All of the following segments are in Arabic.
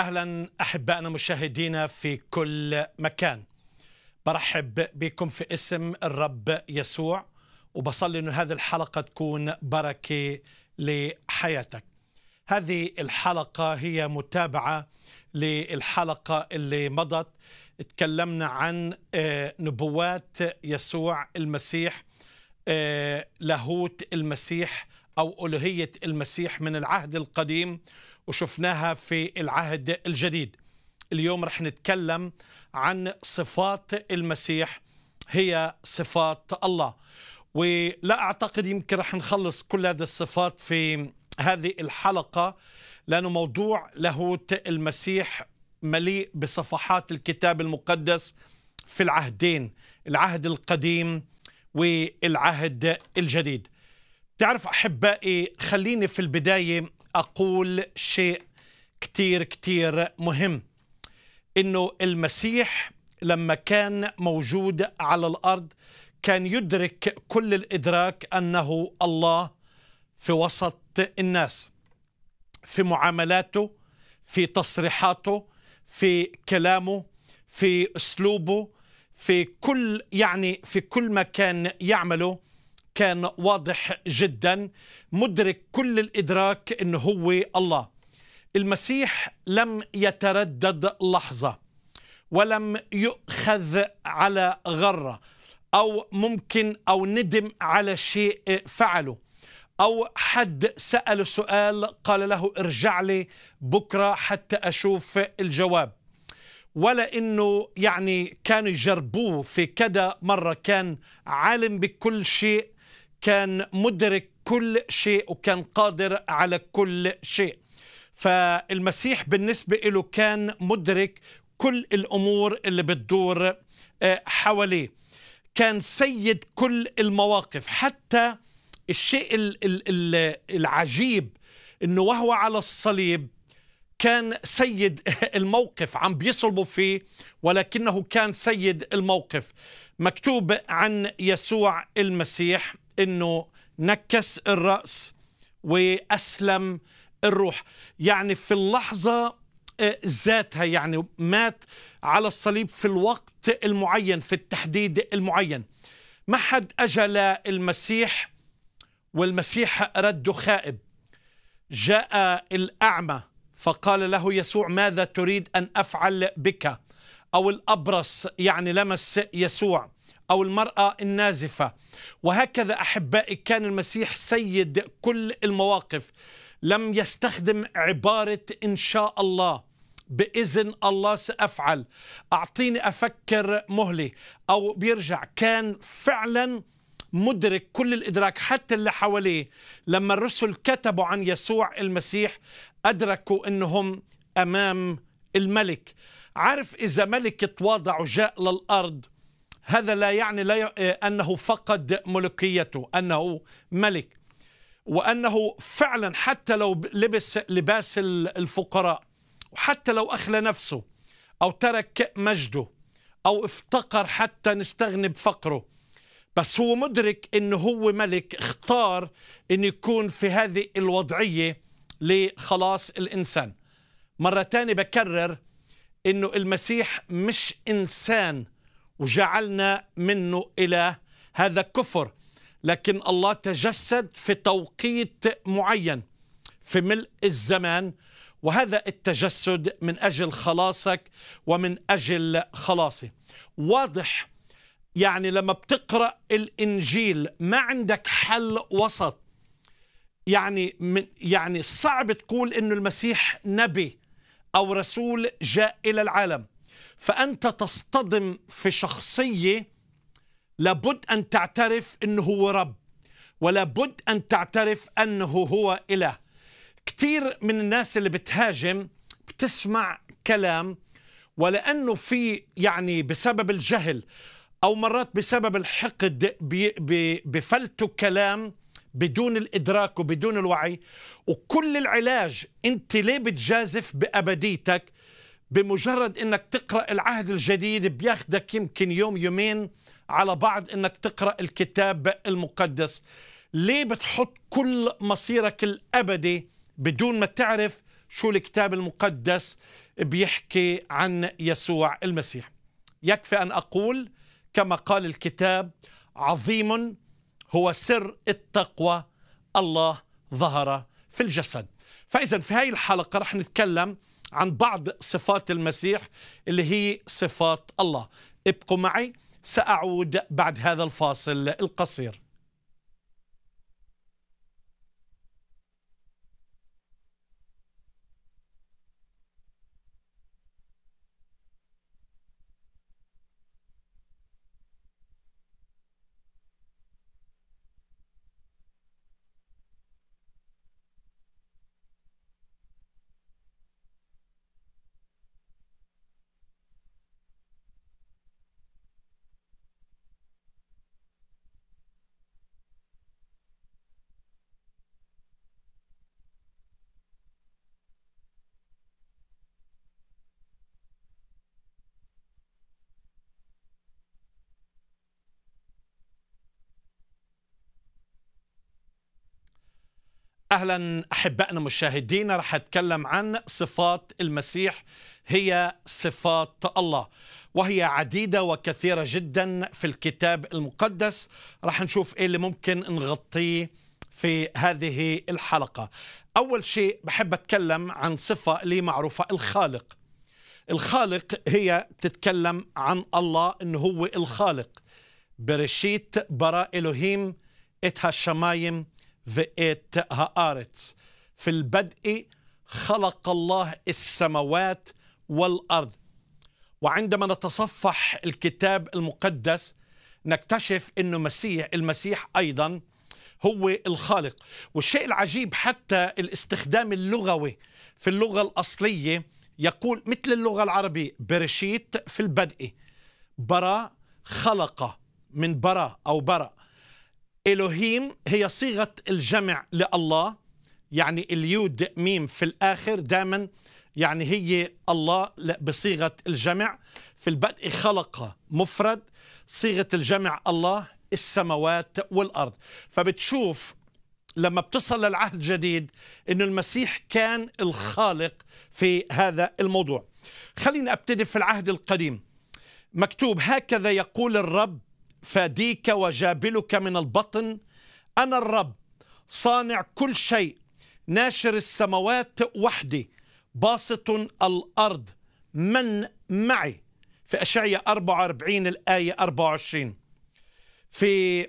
اهلا احبائنا مشاهدينا في كل مكان برحب بكم في اسم الرب يسوع وبصلي انه هذه الحلقه تكون بركه لحياتك هذه الحلقه هي متابعه للحلقه اللي مضت تكلمنا عن آه، نبوات يسوع المسيح آه، لاهوت المسيح او الوهيه المسيح من العهد القديم وشفناها في العهد الجديد اليوم رح نتكلم عن صفات المسيح هي صفات الله ولا أعتقد يمكن رح نخلص كل هذه الصفات في هذه الحلقة لأنه موضوع لاهوت المسيح مليء بصفحات الكتاب المقدس في العهدين العهد القديم والعهد الجديد تعرف أحبائي خليني في البداية أقول شيء كتير كتير مهم إنه المسيح لما كان موجود على الأرض كان يدرك كل الإدراك أنه الله في وسط الناس في معاملاته في تصريحاته في كلامه في أسلوبه في كل يعني في كل ما كان يعمله كان واضح جدا مدرك كل الادراك انه هو الله المسيح لم يتردد لحظه ولم يؤخذ على غره او ممكن او ندم على شيء فعله او حد ساله سؤال قال له ارجع لي بكره حتى اشوف الجواب ولا انه يعني كانوا يجربوه في كذا مره كان عالم بكل شيء كان مدرك كل شيء وكان قادر على كل شيء فالمسيح بالنسبة له كان مدرك كل الأمور اللي بتدور آه، حواليه كان سيد كل المواقف حتى الشيء العجيب أنه وهو على الصليب كان سيد الموقف عم بيصلبوا فيه ولكنه كان سيد الموقف مكتوب عن يسوع المسيح انه نكس الراس واسلم الروح يعني في اللحظه آه، ذاتها يعني مات على الصليب في الوقت المعين في التحديد المعين ما حد اجل المسيح والمسيح رد خائب جاء الاعمى فقال له يسوع ماذا تريد ان افعل بك او الابرص يعني لمس يسوع أو المرأة النازفة وهكذا أحبائي كان المسيح سيد كل المواقف لم يستخدم عبارة إن شاء الله بإذن الله سأفعل أعطيني أفكر مهلي أو بيرجع كان فعلا مدرك كل الإدراك حتى اللي حواليه لما الرسل كتبوا عن يسوع المسيح أدركوا أنهم أمام الملك عارف إذا ملك تواضع وجاء للأرض هذا لا يعني لا إيه، أنه فقد ملكيته أنه ملك وأنه فعلا حتى لو لبس لباس الفقراء وحتى لو أخلى نفسه أو ترك مجده أو افتقر حتى نستغني بفقره بس هو مدرك أنه هو ملك اختار أن يكون في هذه الوضعية لخلاص الإنسان مرة ثانية بكرر أنه المسيح مش إنسان وجعلنا منه إله هذا كفر لكن الله تجسد في توقيت معين في ملء الزمان وهذا التجسد من أجل خلاصك ومن أجل خلاصي واضح يعني لما بتقرأ الإنجيل ما عندك حل وسط يعني من يعني صعب تقول انه المسيح نبي او رسول جاء الى العالم فأنت تصطدم في شخصية لابد أن تعترف أنه هو رب ولابد أن تعترف أنه هو إله كثير من الناس اللي بتهاجم بتسمع كلام ولأنه في يعني بسبب الجهل أو مرات بسبب الحقد بفلتوا كلام بدون الإدراك وبدون الوعي وكل العلاج أنت ليه بتجازف بأبديتك بمجرد انك تقرا العهد الجديد بياخدك يمكن يوم يومين على بعض انك تقرا الكتاب المقدس ليه بتحط كل مصيرك الابدي بدون ما تعرف شو الكتاب المقدس بيحكي عن يسوع المسيح يكفي ان اقول كما قال الكتاب عظيم هو سر التقوى الله ظهر في الجسد فاذا في هذه الحلقه رح نتكلم عن بعض صفات المسيح اللي هي صفات الله ابقوا معي سأعود بعد هذا الفاصل القصير اهلا احبائنا مشاهدينا رح اتكلم عن صفات المسيح هي صفات الله وهي عديده وكثيره جدا في الكتاب المقدس رح نشوف ايه اللي ممكن نغطيه في هذه الحلقه اول شيء بحب اتكلم عن صفه اللي معروفه الخالق الخالق هي بتتكلم عن الله انه هو الخالق برشيت برا الهيم اتها الشمايم ואת הארץ. E في البدء خلق الله السماوات والارض وعندما نتصفح الكتاب المقدس نكتشف انه مسيح المسيح ايضا هو الخالق والشيء العجيب حتى الاستخدام اللغوي في اللغه الاصليه يقول مثل اللغه العربيه برشيت في البدء برا خلق من برا او برا إلهيم هي صيغة الجمع لله يعني اليود ميم في الآخر دائما يعني هي الله بصيغة الجمع في البدء خلق مفرد صيغة الجمع الله السماوات والأرض فبتشوف لما بتصل للعهد الجديد أن المسيح كان الخالق في هذا الموضوع خليني أبتدي في العهد القديم مكتوب هكذا يقول الرب فاديك وجابلك من البطن أنا الرب صانع كل شيء ناشر السماوات وحدي باسط الأرض من معي في أشعية 44 الآية 24 في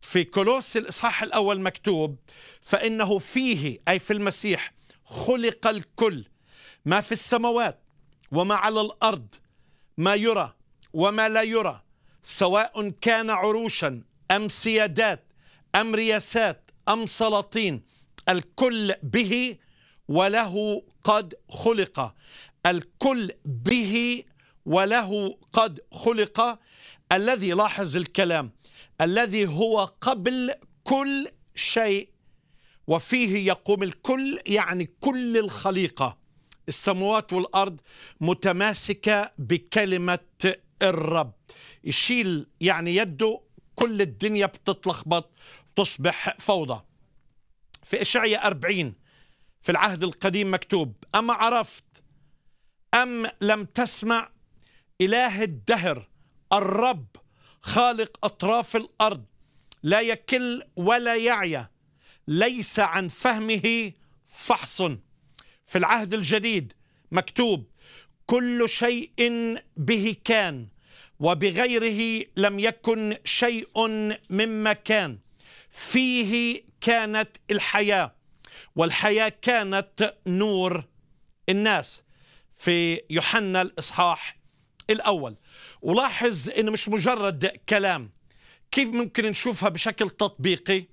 في كولوس الإصحاح الأول مكتوب فإنه فيه أي في المسيح خلق الكل ما في السماوات وما على الأرض ما يرى وما لا يرى سواء كان عروشا أم سيادات أم رياسات أم سلاطين الكل به وله قد خلق الكل به وله قد خلق الذي لاحظ الكلام الذي هو قبل كل شيء وفيه يقوم الكل يعني كل الخليقة السموات والأرض متماسكة بكلمة الرب يشيل يعني يده كل الدنيا بتتلخبط تصبح فوضى في إشعية أربعين في العهد القديم مكتوب أما عرفت أم لم تسمع إله الدهر الرب خالق أطراف الأرض لا يكل ولا يعيا ليس عن فهمه فحص في العهد الجديد مكتوب كل شيء به كان وبغيره لم يكن شيء مما كان فيه كانت الحياة والحياة كانت نور الناس في يوحنا الإصحاح الأول ولاحظ إنه مش مجرد كلام كيف ممكن نشوفها بشكل تطبيقي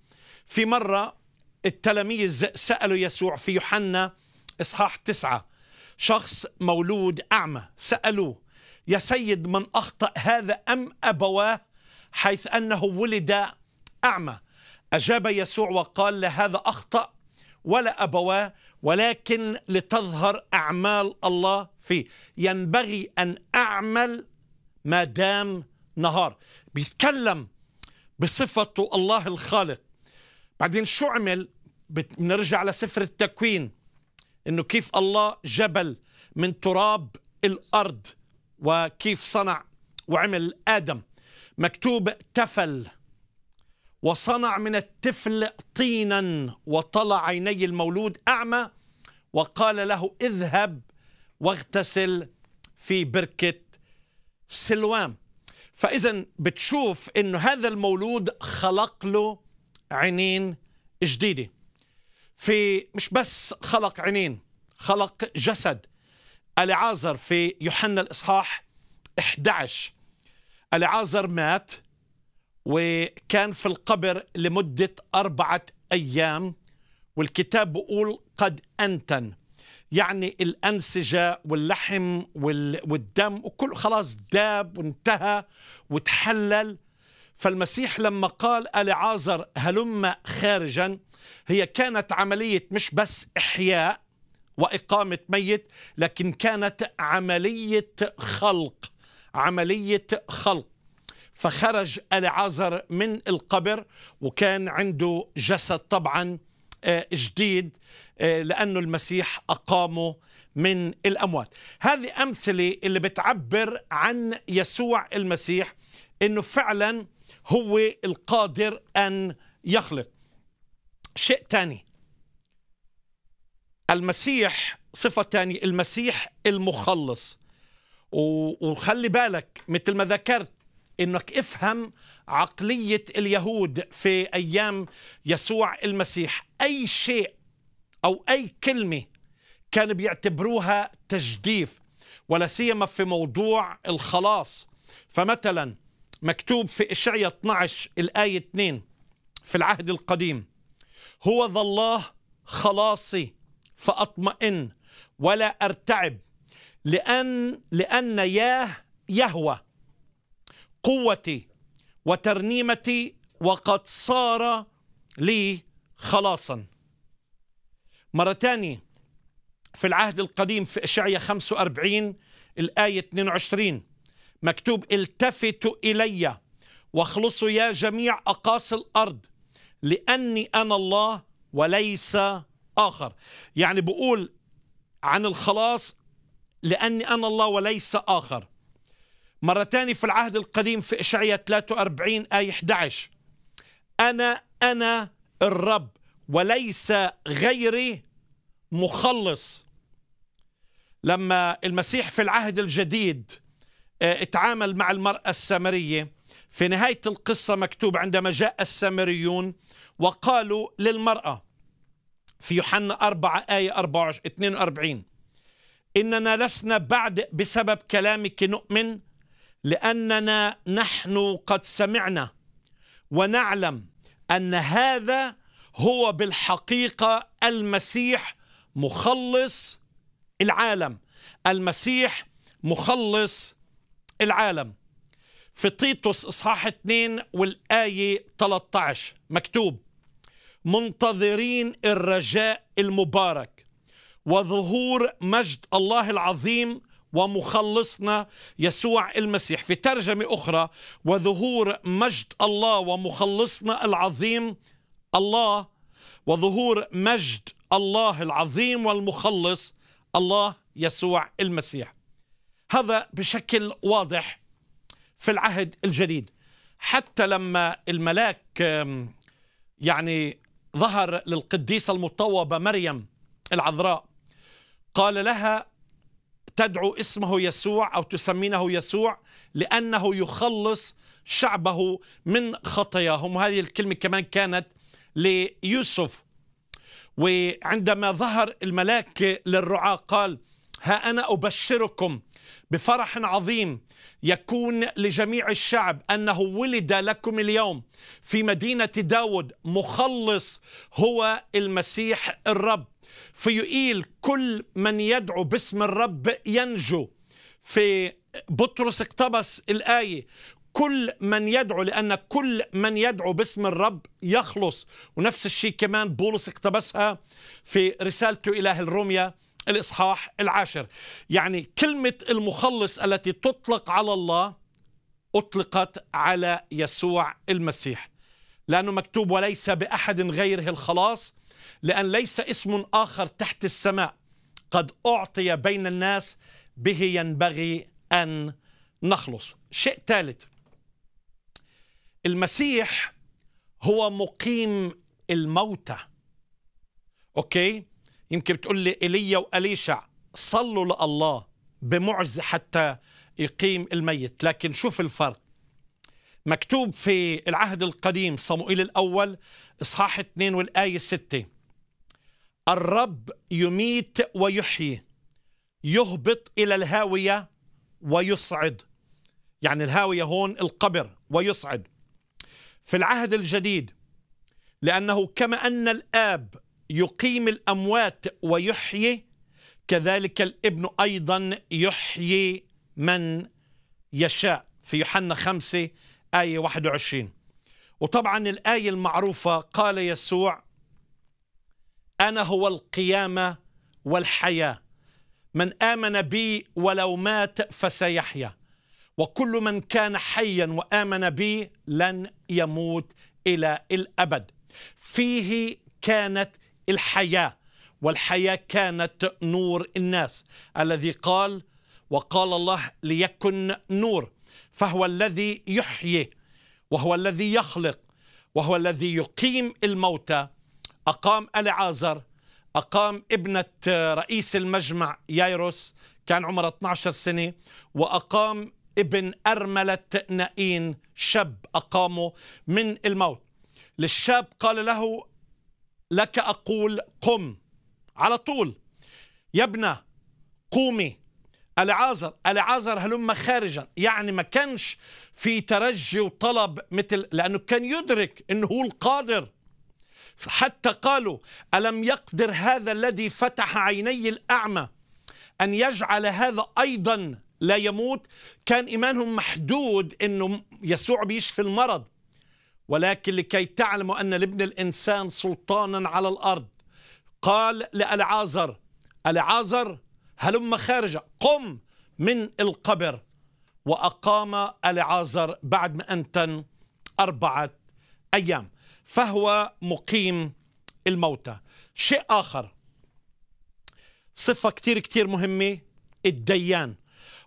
في مرة التلاميذ سألوا يسوع في يوحنا إصحاح تسعة شخص مولود أعمى سألوه يا سيد من أخطأ هذا أم أبواه حيث أنه ولد أعمى أجاب يسوع وقال لا هذا أخطأ ولا أبواه ولكن لتظهر أعمال الله فيه ينبغي أن أعمل ما دام نهار بيتكلم بصفته الله الخالق بعدين شو عمل بنرجع لسفر التكوين انه كيف الله جبل من تراب الارض وكيف صنع وعمل آدم مكتوب تفل وصنع من التفل طينا وطلع عيني المولود أعمى وقال له اذهب واغتسل في بركة سلوام فإذا بتشوف أنه هذا المولود خلق له عينين جديدة في مش بس خلق عينين خلق جسد العازر في يوحنا الإصحاح 11 العازر مات وكان في القبر لمدة أربعة أيام والكتاب بيقول قد أنتن يعني الأنسجة واللحم والدم وكل خلاص داب وانتهى وتحلل فالمسيح لما قال ألعازر هلم خارجا هي كانت عملية مش بس إحياء واقامه ميت لكن كانت عمليه خلق عمليه خلق فخرج العازر من القبر وكان عنده جسد طبعا آه، جديد آه، لانه المسيح اقامه من الاموات هذه امثله اللي بتعبر عن يسوع المسيح انه فعلا هو القادر ان يخلق شيء ثاني المسيح صفة تانية المسيح المخلص وخلي بالك مثل ما ذكرت انك افهم عقلية اليهود في ايام يسوع المسيح اي شيء او اي كلمة كانوا بيعتبروها تجديف ولا سيما في موضوع الخلاص فمثلا مكتوب في اشعياء 12 الايه 2 في العهد القديم هو ذا الله خلاصي فأطمئن ولا أرتعب لأن لأن ياه يهوى قوتي وترنيمتي وقد صار لي خلاصا مرة ثانية في العهد القديم في إشعية 45 الآية 22 مكتوب التفتوا إلي واخلصوا يا جميع أقاصي الأرض لأني أنا الله وليس آخر يعني بقول عن الخلاص لأني أنا الله وليس آخر مرة تاني في العهد القديم في إشعية 43 آية 11 أنا أنا الرب وليس غيري مخلص لما المسيح في العهد الجديد آه، اتعامل مع المرأة السامرية في نهاية القصة مكتوب عندما جاء السامريون وقالوا للمرأة في يوحنا 4 آية 24 42 إننا لسنا بعد بسبب كلامك نؤمن لأننا نحن قد سمعنا ونعلم أن هذا هو بالحقيقة المسيح مخلص العالم المسيح مخلص العالم في تيتوس إصحاح 2 والآية 13 مكتوب منتظرين الرجاء المبارك وظهور مجد الله العظيم ومخلصنا يسوع المسيح في ترجمة أخرى وظهور مجد الله ومخلصنا العظيم الله وظهور مجد الله العظيم والمخلص الله يسوع المسيح هذا بشكل واضح في العهد الجديد حتى لما الملاك يعني ظهر للقديسة المطوبة مريم العذراء قال لها تدعو اسمه يسوع أو تسمينه يسوع لأنه يخلص شعبه من خطاياهم وهذه الكلمة كمان كانت ليوسف وعندما ظهر الملاك للرعاة قال ها أنا أبشركم بفرح عظيم يكون لجميع الشعب أنه ولد لكم اليوم في مدينة داود مخلص هو المسيح الرب فيقيل كل من يدعو باسم الرب ينجو في بطرس اقتبس الآية كل من يدعو لأن كل من يدعو باسم الرب يخلص ونفس الشيء كمان بولس اقتبسها في رسالته إله الروميا الإصحاح العاشر يعني كلمة المخلص التي تطلق على الله أطلقت على يسوع المسيح لأنه مكتوب وليس بأحد غيره الخلاص لأن ليس اسم آخر تحت السماء قد أعطي بين الناس به ينبغي أن نخلص شيء ثالث المسيح هو مقيم الموتى اوكي يمكن بتقول لي ايليا واليشع صلوا لله بمعجزه حتى يقيم الميت لكن شوف الفرق مكتوب في العهد القديم صموئيل الأول إصحاح 2 والآية 6 الرب يميت ويحيي يهبط إلى الهاوية ويصعد يعني الهاوية هون القبر ويصعد في العهد الجديد لأنه كما أن الآب يقيم الأموات ويحيي كذلك الابن أيضا يحيي من يشاء في يوحنا 5 آية 21 وطبعا الآية المعروفة قال يسوع أنا هو القيامة والحياة من آمن بي ولو مات فسيحيا وكل من كان حيا وآمن بي لن يموت إلى الأبد فيه كانت الحياة والحياة كانت نور الناس الذي قال وقال الله ليكن نور فهو الذي يحيي وهو الذي يخلق وهو الذي يقيم الموتى أقام ألعازر أقام ابنة رئيس المجمع يايروس كان عمره 12 سنة وأقام ابن أرملة نائين شاب أقامه من الموت للشاب قال له لك أقول قم على طول يا ابنة قومي العازر العازر هلم خارجا يعني ما كانش في ترجي وطلب مثل لأنه كان يدرك أنه هو القادر حتى قالوا ألم يقدر هذا الذي فتح عيني الأعمى أن يجعل هذا أيضا لا يموت كان إيمانهم محدود أنه يسوع بيشفي المرض ولكن لكي تعلموا أن لابن الإنسان سلطانا على الأرض قال لألعازر ألعازر هلم خارجة قم من القبر وأقام ألعازر بعد ما أنتن أربعة أيام فهو مقيم الموتى شيء آخر صفة كتير كتير مهمة الديان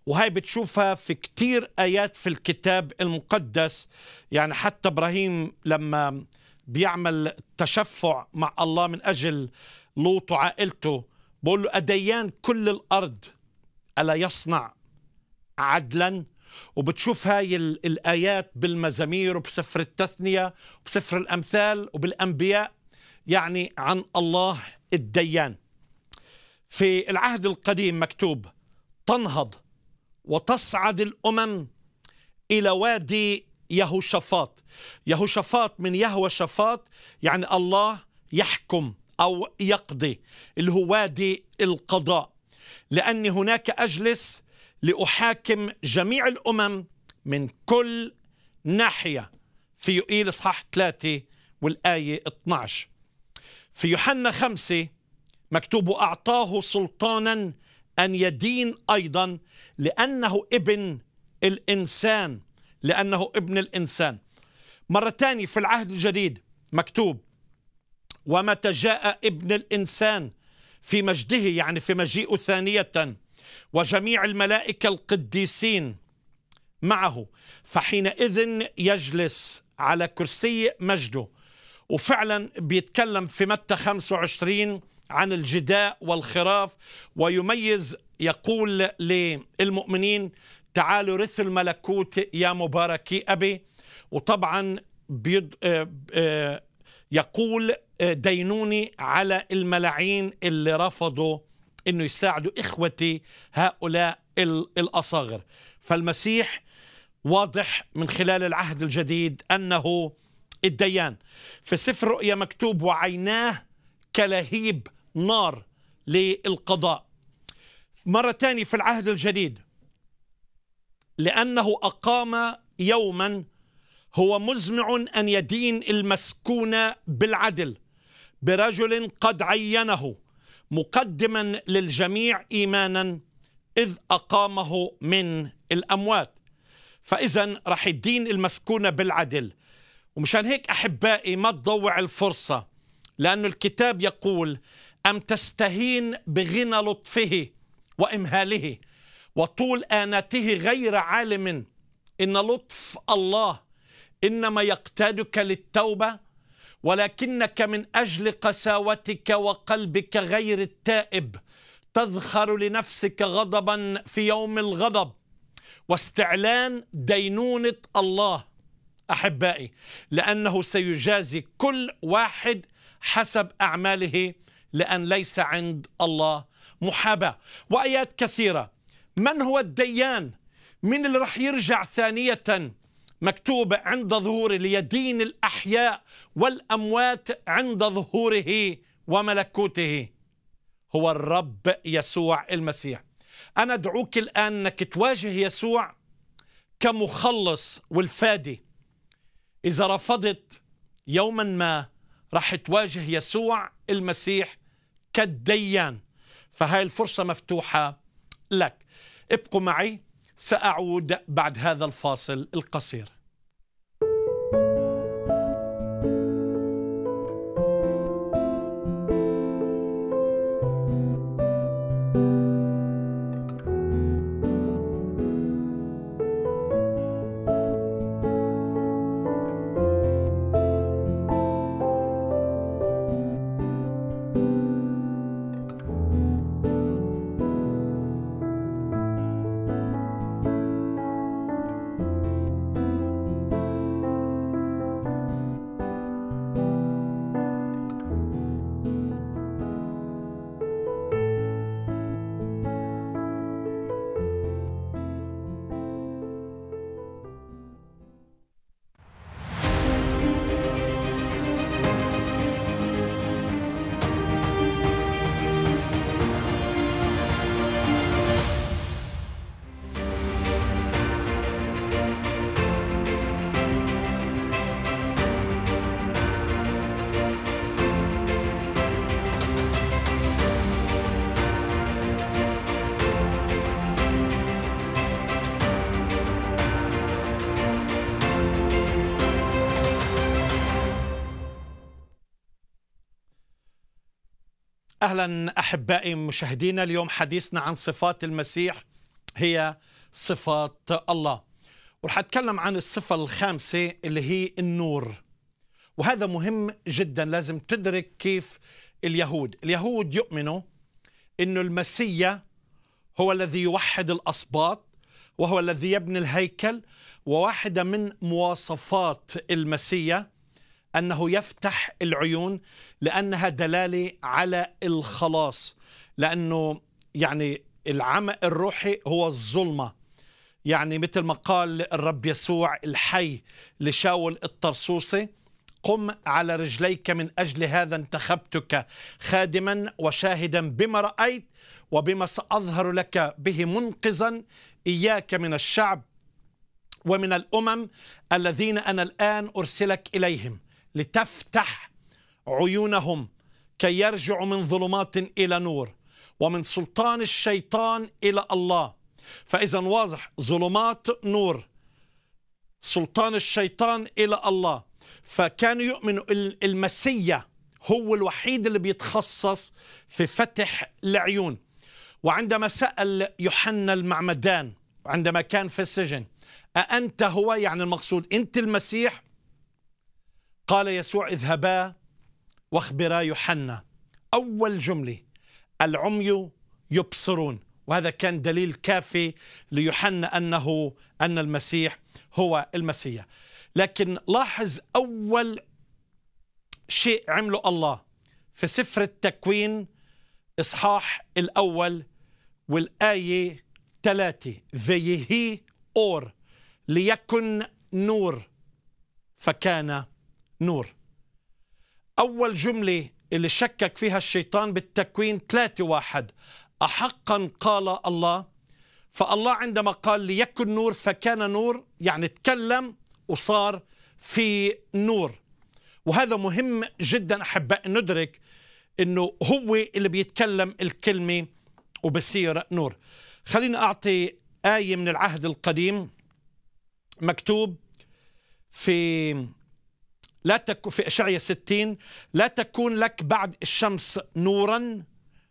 وهي بتشوفها في كتير آيات في الكتاب المقدس يعني حتى إبراهيم لما بيعمل تشفع مع الله من أجل لوط وعائلته بقول له أديان كل الأرض ألا يصنع عدلا وبتشوف هاي الآيات بالمزامير وبسفر التثنية وبسفر الأمثال وبالأنبياء يعني عن الله الديان في العهد القديم مكتوب تنهض وتصعد الأمم إلى وادي يهوشفاط يهوشفاط من يهوى شفاط يعني الله يحكم أو يقضي اللي هو وادي القضاء لأني هناك أجلس لأحاكم جميع الأمم من كل ناحية في يقيل إصحاح 3 والآية 12 في يوحنا 5 مكتوب أعطاه سلطانا أن يدين أيضا لأنه ابن الإنسان لأنه ابن الإنسان مرة تانية في العهد الجديد مكتوب ومتى جاء ابن الإنسان في مجده يعني في مجيئه ثانية وجميع الملائكة القديسين معه فحينئذ يجلس على كرسي مجده وفعلا بيتكلم في متى 25 عن الجداء والخراف ويميز يقول للمؤمنين تعالوا رث الملكوت يا مباركي أبي وطبعا بيض... آه، آه، يقول آه، دينوني على الملعين اللي رفضوا انه يساعدوا اخوتي هؤلاء الاصاغر فالمسيح واضح من خلال العهد الجديد انه الديان في سفر رؤيا مكتوب وعيناه كلهيب نار للقضاء مرة ثانية في العهد الجديد لأنه أقام يوما هو مزمع أن يدين المسكون بالعدل برجل قد عينه مقدما للجميع إيمانا إذ أقامه من الأموات فإذا رح يدين المسكون بالعدل ومشان هيك أحبائي ما تضوع الفرصة لأن الكتاب يقول أم تستهين بغنى لطفه وإمهاله وطول آنته غير عالم إن لطف الله إنما يقتادك للتوبة ولكنك من أجل قساوتك وقلبك غير التائب تذخر لنفسك غضبا في يوم الغضب واستعلان دينونة الله أحبائي لأنه سيجازي كل واحد حسب أعماله لأن ليس عند الله محاباة وآيات كثيرة من هو الديان من اللي رح يرجع ثانية مكتوب عند ظهوره ليدين الأحياء والأموات عند ظهوره وملكوته هو الرب يسوع المسيح أنا أدعوك الآن أنك تواجه يسوع كمخلص والفادي إذا رفضت يوما ما راح تواجه يسوع المسيح كالديان فهاي الفرصة مفتوحة لك ابقوا معي سأعود بعد هذا الفاصل القصير وسهلا احبائي مشاهدينا اليوم حديثنا عن صفات المسيح هي صفات الله ورح اتكلم عن الصفه الخامسه اللي هي النور وهذا مهم جدا لازم تدرك كيف اليهود اليهود يؤمنوا أن المسيا هو الذي يوحد الأصباط وهو الذي يبني الهيكل وواحدة من مواصفات المسيا انه يفتح العيون لانها دلاله على الخلاص لانه يعني العمى الروحي هو الظلمه يعني مثل ما قال الرب يسوع الحي لشاول الطرسوسي قم على رجليك من اجل هذا انتخبتك خادما وشاهدا بما رايت وبما ساظهر لك به منقذا اياك من الشعب ومن الامم الذين انا الان ارسلك اليهم لتفتح عيونهم كي يرجعوا من ظلمات إلى نور ومن سلطان الشيطان إلى الله فإذا واضح ظلمات نور سلطان الشيطان إلى الله فكانوا يؤمنوا المسيا هو الوحيد اللي بيتخصص في فتح العيون وعندما سأل يوحنا المعمدان عندما كان في السجن أأنت هو يعني المقصود أنت المسيح قال يسوع اذهبا واخبرا يوحنا أول جملة العمي يبصرون وهذا كان دليل كافي ليوحنا أنه أن المسيح هو المسيح لكن لاحظ أول شيء عمله الله في سفر التكوين إصحاح الأول والآية ثلاثة فيهي أور ليكن نور فكان نور أول جملة اللي شكك فيها الشيطان بالتكوين ثلاثة واحد أحقا قال الله فالله عندما قال ليكن نور فكان نور يعني تكلم وصار في نور وهذا مهم جدا أحباء ندرك أنه هو اللي بيتكلم الكلمة وبصير نور خليني أعطي آية من العهد القديم مكتوب في لا تك في اشعيا 60 لا تكون لك بعد الشمس نورا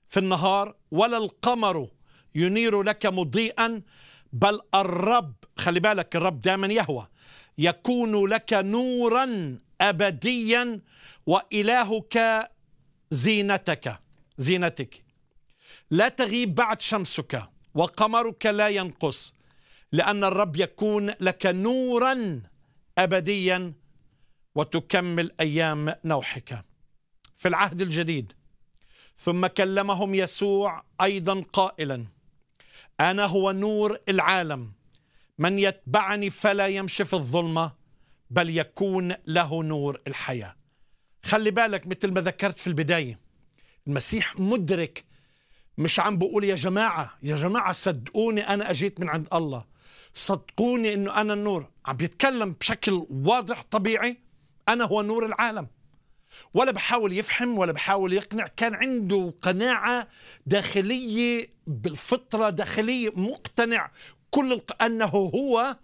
في النهار ولا القمر ينير لك مضيئا بل الرب خلي بالك الرب دائما يهوى يكون لك نورا أبديا وإلهك زينتك زينتك لا تغيب بعد شمسك وقمرك لا ينقص لأن الرب يكون لك نورا أبديا وتكمل ايام نوحك في العهد الجديد ثم كلمهم يسوع ايضا قائلا انا هو نور العالم من يتبعني فلا يمشي في الظلمه بل يكون له نور الحياه خلي بالك مثل ما ذكرت في البدايه المسيح مدرك مش عم بقول يا جماعه يا جماعه صدقوني انا اجيت من عند الله صدقوني انه انا النور عم بيتكلم بشكل واضح طبيعي أنا هو نور العالم ولا بحاول يفهم ولا بحاول يقنع كان عنده قناعة داخلية بالفطرة داخلية مقتنع كل الق... أنه هو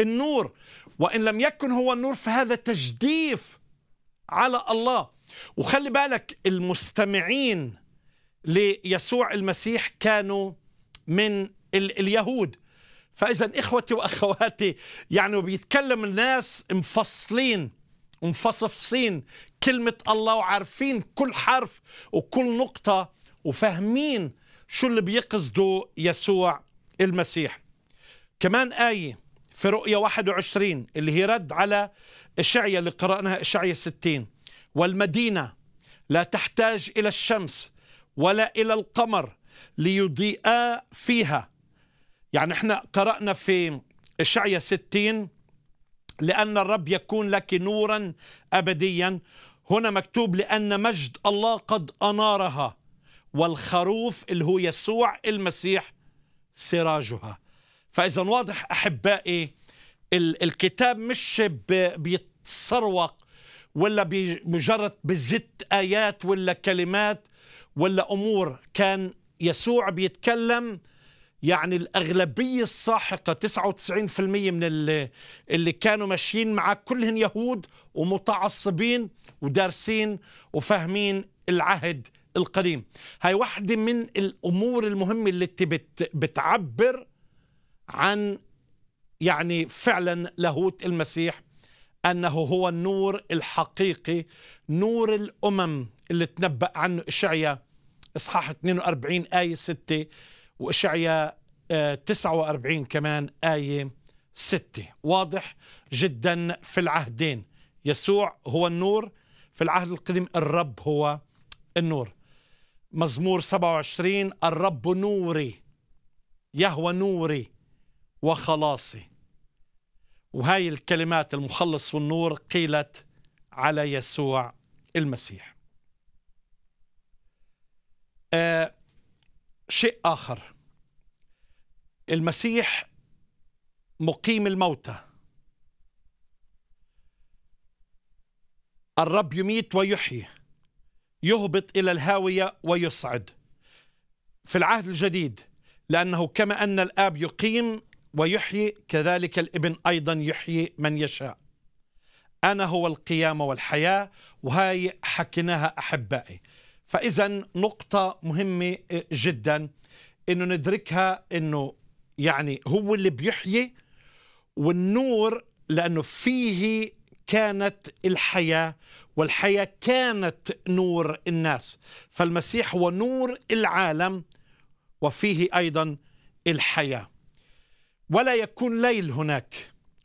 النور وإن لم يكن هو النور فهذا تجديف على الله وخلي بالك المستمعين ليسوع المسيح كانوا من ال... اليهود فإذا إخوتي وأخواتي يعني بيتكلم الناس مفصلين ومفصفصين كلمة الله وعارفين كل حرف وكل نقطة وفاهمين شو اللي بيقصده يسوع المسيح كمان آية في رؤية 21 اللي هي رد على إشعيا اللي قرأناها إشعيا 60 والمدينة لا تحتاج إلى الشمس ولا إلى القمر ليضيئا فيها يعني احنا قرأنا في إشعيا 60 لأن الرب يكون لك نورا أبديا هنا مكتوب لأن مجد الله قد أنارها والخروف اللي هو يسوع المسيح سراجها فإذا واضح أحبائي الكتاب مش بيتسروق ولا بمجرد بزت آيات ولا كلمات ولا أمور كان يسوع بيتكلم يعني الأغلبية الساحقة 99% من اللي, اللي كانوا ماشيين معك كلهم يهود ومتعصبين ودارسين وفاهمين العهد القديم هاي واحدة من الأمور المهمة اللي بت بتعبر عن يعني فعلا لاهوت المسيح أنه هو النور الحقيقي نور الأمم اللي تنبأ عنه إشعيا إصحاح 42 آية 6 وإشعياء 49 آه، كمان آية 6 واضح جدا في العهدين يسوع هو النور في العهد القديم الرب هو النور مزمور 27 الرب نوري يهوى نوري وخلاصي وهاي الكلمات المخلص والنور قيلت على يسوع المسيح آه شيء آخر المسيح مقيم الموتى الرب يميت ويحيي يهبط إلى الهاوية ويصعد في العهد الجديد لأنه كما أن الآب يقيم ويحيي كذلك الابن أيضا يحيي من يشاء أنا هو القيامة والحياة وهاي حكيناها أحبائي فإذا نقطة مهمة آه، جدا أنه ندركها أنه يعني هو اللي بيحيي والنور لأنه فيه كانت الحياة والحياة كانت نور الناس فالمسيح هو نور العالم وفيه أيضا الحياة ولا يكون ليل هناك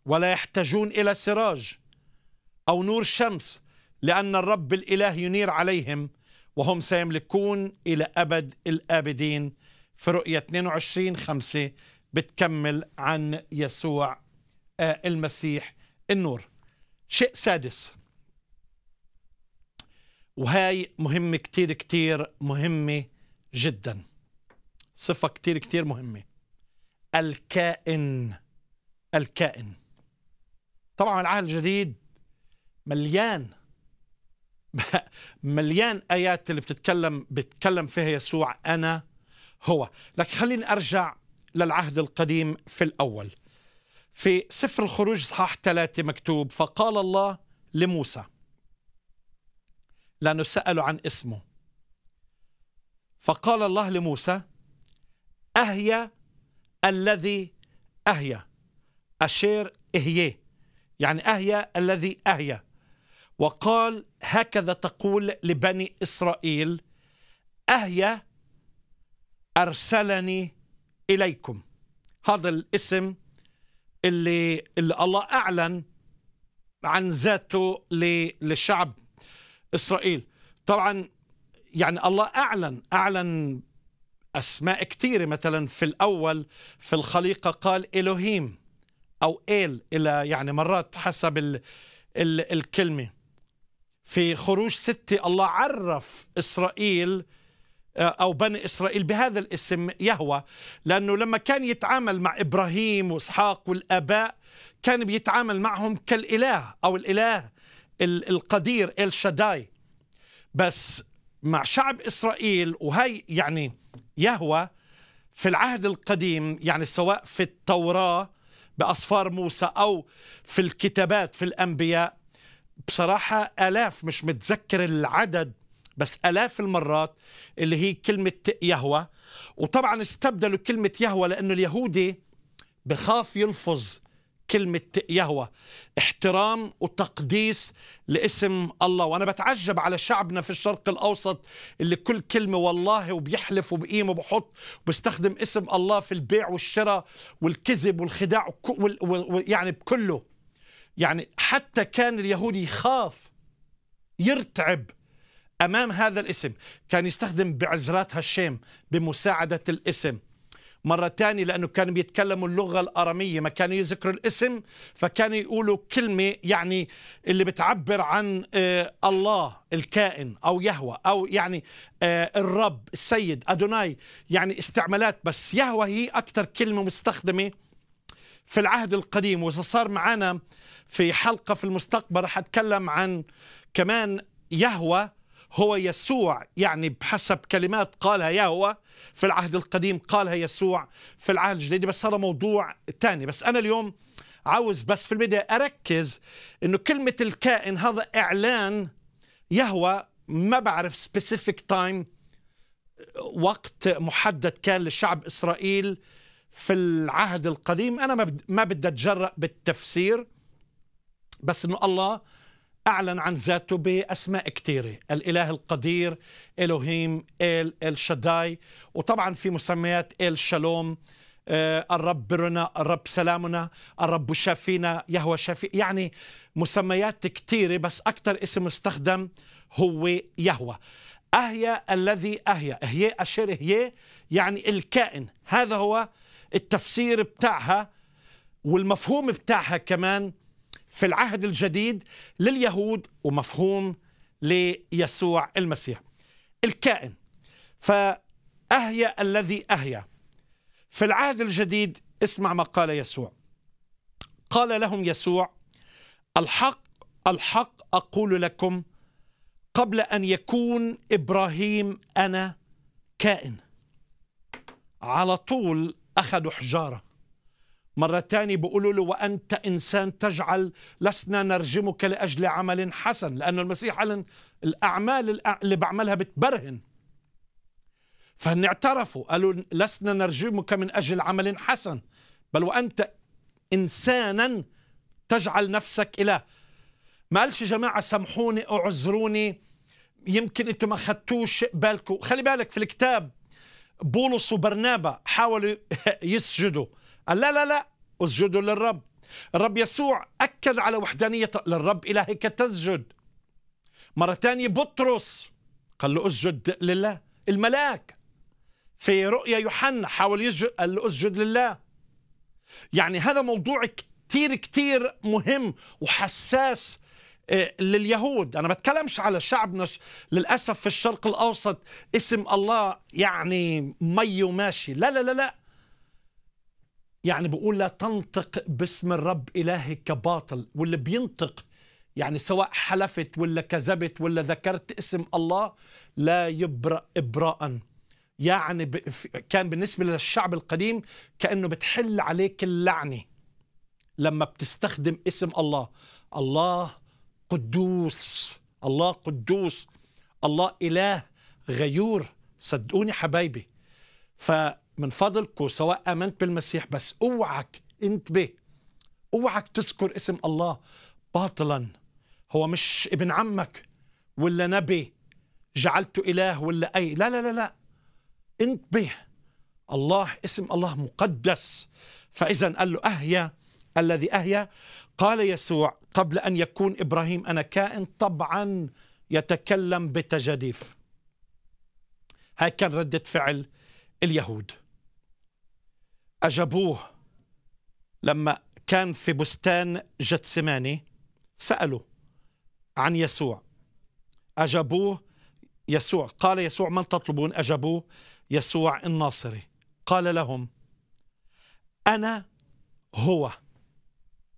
ولا يحتاجون إلى سراج أو نور شمس لأن الرب الإله ينير عليهم وهم سيملكون إلى أبد الآبدين في رؤية 22 5 بتكمل عن يسوع آه، المسيح النور شيء سادس وهاي مهمة كتير كتير مهمة جدا صفة كتير كتير مهمة الكائن الكائن طبعا العهد الجديد مليان مليان ايات اللي بتتكلم بتكلم فيها يسوع انا هو لك خليني ارجع للعهد القديم في الاول في سفر الخروج اصحاح ثلاثة مكتوب فقال الله لموسى لأنه سالوا عن اسمه فقال الله لموسى أهيا الذي أهيا أشير إهيه يعني أهيا الذي أهيا وقال هكذا تقول لبني إسرائيل أهيا أرسلني إليكم هذا الاسم اللي, اللي الله أعلن عن ذاته لشعب إسرائيل طبعا يعني الله أعلن أعلن أسماء كثيرة مثلا في الأول في الخليقة قال إلهيم أو إيل إلى يعني مرات حسب الكلمة في خروج ستة الله عرف إسرائيل آه، أو بني إسرائيل بهذا الاسم يهوى لأنه لما كان يتعامل مع إبراهيم وإسحاق والآباء كان بيتعامل معهم كالإله أو الإله القدير إل بس مع شعب إسرائيل وهي يعني يهوى في العهد القديم يعني سواء في التوراة بأصفار موسى أو في الكتابات في الأنبياء بصراحة آلاف مش متذكر العدد بس آلاف المرات اللي هي كلمة يهوى وطبعا استبدلوا كلمة يهوى لأنه اليهودي بخاف يلفظ كلمة يهوى احترام وتقديس لاسم الله وأنا بتعجب على شعبنا في الشرق الأوسط اللي كل كلمة والله وبيحلف وبقيم وبحط وبيستخدم اسم الله في البيع والشراء والكذب والخداع ويعني بكله يعني حتى كان اليهودي يخاف يرتعب أمام هذا الاسم كان يستخدم بعزرات هشيم بمساعدة الاسم مرة ثانية لأنه كانوا بيتكلموا اللغة الأرامية ما كانوا يذكروا الاسم فكانوا يقولوا كلمة يعني اللي بتعبر عن آه، الله الكائن أو يهوى أو يعني آه، الرب السيد أدوناي يعني استعمالات بس يهوى هي أكثر كلمة مستخدمة في العهد القديم وصار معنا في حلقة في المستقبل رح أتكلم عن كمان يهوى هو يسوع يعني بحسب كلمات قالها يهوى في العهد القديم قالها يسوع في العهد الجديد بس هذا موضوع تاني بس أنا اليوم عاوز بس في البداية أركز أنه كلمة الكائن هذا إعلان يهوى ما بعرف سبيسيفيك تايم وقت محدد كان لشعب إسرائيل في العهد القديم أنا ما بدي أتجرأ بالتفسير بس انه الله أعلن عن ذاته بأسماء كثيرة الإله القدير الوهيم إل إل شداي وطبعا في مسميات إل شالوم آه، الرب برنا الرب سلامنا الرب شافينا يهوى شافي يعني مسميات كثيرة بس أكثر اسم مستخدم هو يهوى أهيا الذي أهيا هي أشير هي يعني الكائن هذا هو التفسير بتاعها والمفهوم بتاعها كمان في العهد الجديد لليهود ومفهوم ليسوع المسيح الكائن فأهيا الذي أهيا في العهد الجديد اسمع ما قال يسوع قال لهم يسوع الحق الحق أقول لكم قبل أن يكون إبراهيم أنا كائن على طول أخذوا حجارة مرة تانية بيقولوا له وأنت إنسان تجعل لسنا نرجمك لأجل عمل حسن لأنه المسيح قال الأعمال اللي بعملها بتبرهن فهن اعترفوا قالوا لسنا نرجمك من أجل عمل حسن بل وأنت إنسانا تجعل نفسك إله ما قالش يا جماعة سامحوني اعذروني يمكن انتم ما خدتوش بالكم خلي بالك في الكتاب بولس وبرنابا حاولوا يسجدوا قال لا لا لا اسجدوا للرب الرب يسوع أكد على وحدانية للرب إلهك تسجد مرة ثانية بطرس قال له اسجد لله الملاك في رؤيا يوحنا حاول يسجد قال له اسجد لله يعني هذا موضوع كتير كتير مهم وحساس آه، لليهود أنا بتكلمش على شعبنا للأسف في الشرق الأوسط اسم الله يعني مي وماشي لا لا لا لا يعني بقول لا تنطق باسم الرب إلهك كباطل واللي بينطق يعني سواء حلفت ولا كذبت ولا ذكرت اسم الله لا يبرأ إبراءً يعني كان بالنسبة للشعب القديم كأنه بتحل عليك اللعنة لما بتستخدم اسم الله الله قدوس الله قدوس الله إله غيور صدقوني حبايبي ف من فضلكم سواء امنت بالمسيح بس اوعك انتبه اوعك تذكر اسم الله باطلا هو مش ابن عمك ولا نبي جعلته اله ولا اي لا لا لا لا انتبه الله اسم الله مقدس فاذا قال له اهيا الذي اهيا قال يسوع قبل ان يكون ابراهيم انا كائن طبعا يتكلم بتجاديف هاي كان رده فعل اليهود أجابوه لما كان في بستان جتسماني سألوا عن يسوع أجابوه يسوع قال يسوع من تطلبون أجابوه يسوع الناصري قال لهم أنا هو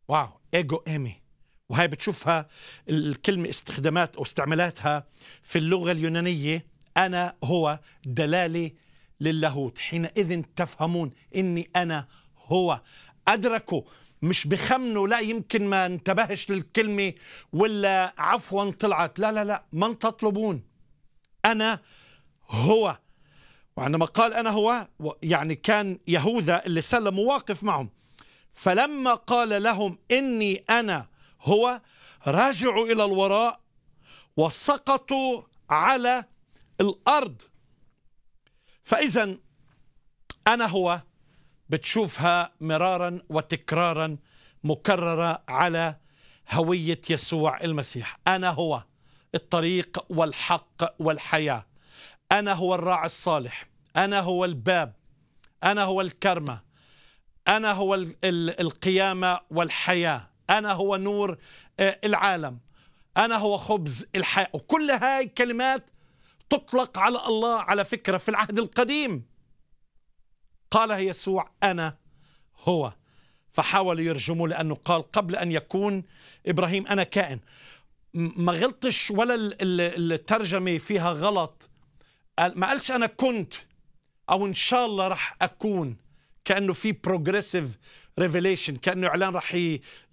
واو إيجو إيمي وهي بتشوفها الكلمة استخدامات أو استعمالاتها في اللغة اليونانية أنا هو دلالة للاهوت حينئذ تفهمون إني أنا هو أدركوا مش بخمنه لا يمكن ما انتبهش للكلمة ولا عفوا طلعت لا لا لا من تطلبون أنا هو وعندما قال أنا هو يعني كان يهوذا اللي سلم واقف معهم فلما قال لهم إني أنا هو راجعوا إلى الوراء وسقطوا على الأرض فإذا أنا هو بتشوفها مرارا وتكرارا مكررة على هوية يسوع المسيح أنا هو الطريق والحق والحياة أنا هو الراعي الصالح أنا هو الباب أنا هو الكرمة أنا هو القيامة والحياة أنا هو نور آه، العالم أنا هو خبز الحياة وكل هاي الكلمات تطلق على الله على فكرة في العهد القديم قال يسوع أنا هو فحاولوا يرجموه لأنه قال قبل أن يكون إبراهيم أنا كائن ما غلطش ولا الترجمة فيها غلط ما قالش أنا كنت أو إن شاء الله رح أكون كأنه في بروجريسيف ريفيليشن كأنه إعلان رح